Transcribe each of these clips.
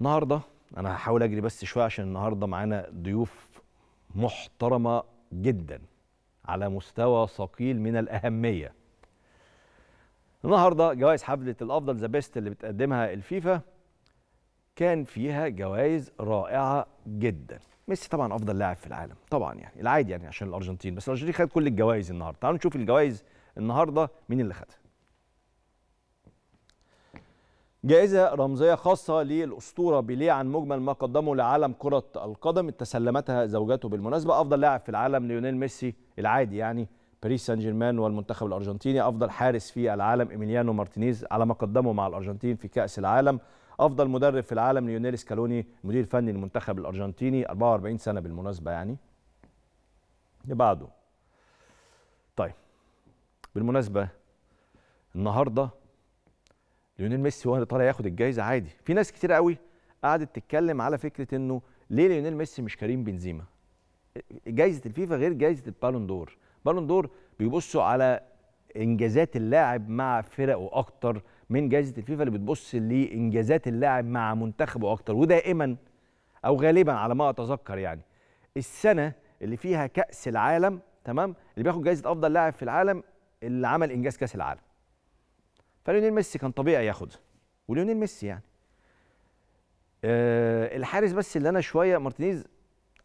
النهارده انا هحاول اجري بس شويه عشان النهارده معانا ضيوف محترمه جدا على مستوى ثقيل من الاهميه النهارده جوائز حفله الافضل ذا بيست اللي بتقدمها الفيفا كان فيها جوائز رائعه جدا ميسي طبعا افضل لاعب في العالم طبعا يعني العادي يعني عشان الارجنتين بس الارجنتين خد كل الجوائز النهارده تعالوا نشوف الجوائز النهارده مين اللي خدها جائزة رمزية خاصة للأسطورة بيليه عن مجمل ما قدمه لعالم كرة القدم تسلمتها زوجته بالمناسبة أفضل لاعب في العالم ليونيل ميسي العادي يعني باريس سان جيرمان والمنتخب الأرجنتيني أفضل حارس في العالم إيميليانو مارتينيز على ما قدمه مع الأرجنتين في كأس العالم أفضل مدرب في العالم ليونيل سكالوني مدير فني للمنتخب الأرجنتيني 44 سنة بالمناسبة يعني اللي بعده طيب بالمناسبة النهارده ليونيل ميسي وهو طالع ياخد الجايزه عادي في ناس كتير قوي قعدت تتكلم على فكره انه ليه ليونيل ميسي مش كريم بنزيما جايزه الفيفا غير جايزه البالون دور بالون دور بيبصوا على انجازات اللاعب مع فرقه اكتر من جائزه الفيفا اللي بتبص لانجازات اللاعب مع منتخبه اكتر ودائما او غالبا على ما اتذكر يعني السنه اللي فيها كاس العالم تمام اللي بياخد جائزه افضل لاعب في العالم اللي عمل انجاز كاس العالم فليونيل ميسي كان طبيعي ياخدها وليونيل ميسي يعني أه الحارس بس اللي انا شويه مارتينيز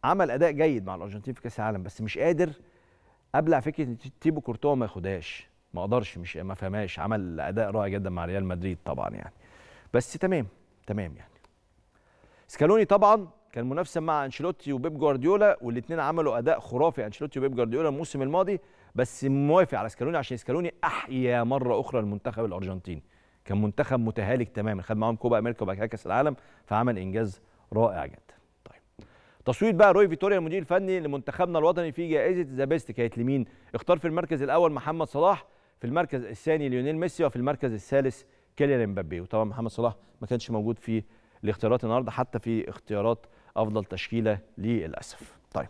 عمل اداء جيد مع الارجنتين في كاس العالم بس مش قادر ابلع فكره تيبو كورتوا ما ياخدهاش ما اقدرش مش ما فهماش عمل اداء رائع جدا مع ريال مدريد طبعا يعني بس تمام تمام يعني سكالوني طبعا كان منافسا مع انشيلوتي وبيب جوارديولا والاثنين عملوا اداء خرافي انشيلوتي وبيب جوارديولا الموسم الماضي بس موافق على سكالوني عشان سكالوني احيا مره اخرى المنتخب الارجنتيني كان منتخب متهالك تماما خد معاهم كوبا امريكا وبعد كاس العالم فعمل انجاز رائع جدا طيب تصويت بقى روي فيتوريا المدير الفني لمنتخبنا الوطني في جائزه ذا بيست كانت لمين اختار في المركز الاول محمد صلاح في المركز الثاني ليونيل ميسي وفي المركز الثالث كيليان مبابي وطبعا محمد صلاح ما كانش موجود في لاختيارات النهارده حتى في اختيارات افضل تشكيله للاسف طيب